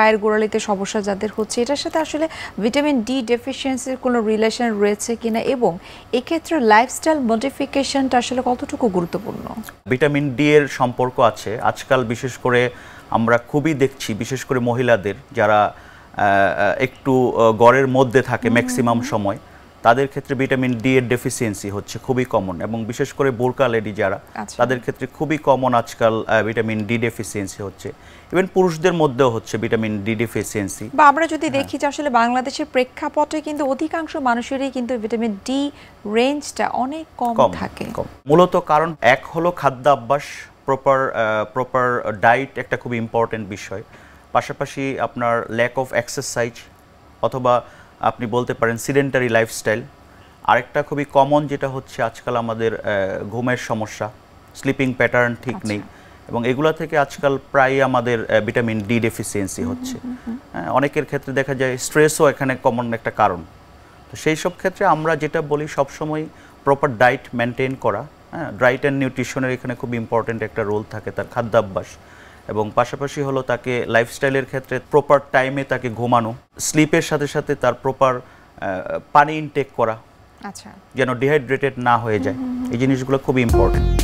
পায়ের গোড়ালিতে সমস্যা যাদের হচ্ছে এটার সাথে আসলে ভিটামিন ডি ডেফিসিয়েন্সির কোনো রিলেশন রয়েছে কিনা এবং এক্ষেত্রে লাইফস্টাইল মডিফিকেশনটা আসলে কতটুকু গুরুত্বপূর্ণ ভিটামিন ডি এর সম্পর্ক আছে আজকাল বিশেষ করে আমরা খুবই দেখছি বিশেষ করে মহিলাদের যারা একটু গড়ের মধ্যে থাকে ম্যাক্সিমাম সময় তাদের ক্ষেত্রে ভিটামিন ডি এর ডেফিসিয়েন্সি হচ্ছে খুবই কমন এবং বিশেষ করে বোরকা লেডি যারা আচ্ছা। তাদের ক্ষেত্রে খুবই কমন আজকাল ভিটামিন ডি ডেফিসিয়েন্সি হচ্ছে ইভেন পুরুষদের মধ্যেও হচ্ছে ভিটামিন ডি ডেফিসিয়েন্সি বা আমরা যদি হ্যাঁ। দেখি যে আসলে বাংলাদেশের প্রেক্ষাপটে কিন্তু অধিকাংশ মানুষেরই কিন্তু ভিটামিন ডি রেঞ্জটা অনেক কম থাকে মূলত কারণ এক হলো খাদ্য অভ্যাস প্রপার প্রপার ডায়েট একটা খুব ইম্পর্টেন্ট বিষয় পাশাপাশি আপনার ল্যাক অফ এক্সারসাইজ অথবা আপনি বলতে পারেন সিডেন্টারি লাইফস্টাইল আরেকটা খুবই কমন যেটা হচ্ছে আজকাল আমাদের ঘুমের সমস্যা স্লিপিং প্যাটার্ন ঠিক আচ্ছা। নেই এবং এগুলো থেকে আজকাল প্রায় আমাদের ভিটামিন ডি ডেফিসিয়েন্সি হচ্ছে হ্যাঁ, অনেকের ক্ষেত্রে দেখা যায় স্ট্রেসও এখানে কমন একটা কারণ তো সেই সব ক্ষেত্রে আমরা যেটা বলি সবসময় প্রপার ডায়েট মেনটেন করা হ্যাঁ ডায়েট অ্যান্ড নিউট্রিশনের এখানে খুব ইম্পর্ট্যান্ট একটা রোল থাকে তার খাদ্যাভ্যাস এবং পাশাপাশি হলো তাকে লাইফস্টাইলের ক্ষেত্রে প্রপার টাইমে তাকে ঘুমানো স্লিপের সাথে সাথে তার প্রপার পানি ইনটেক করা আচ্ছা যেন ডিহাইড্রেটেড না হয়ে যায় এই জিনিসগুলো খুবই ইম্পর্টেন্ট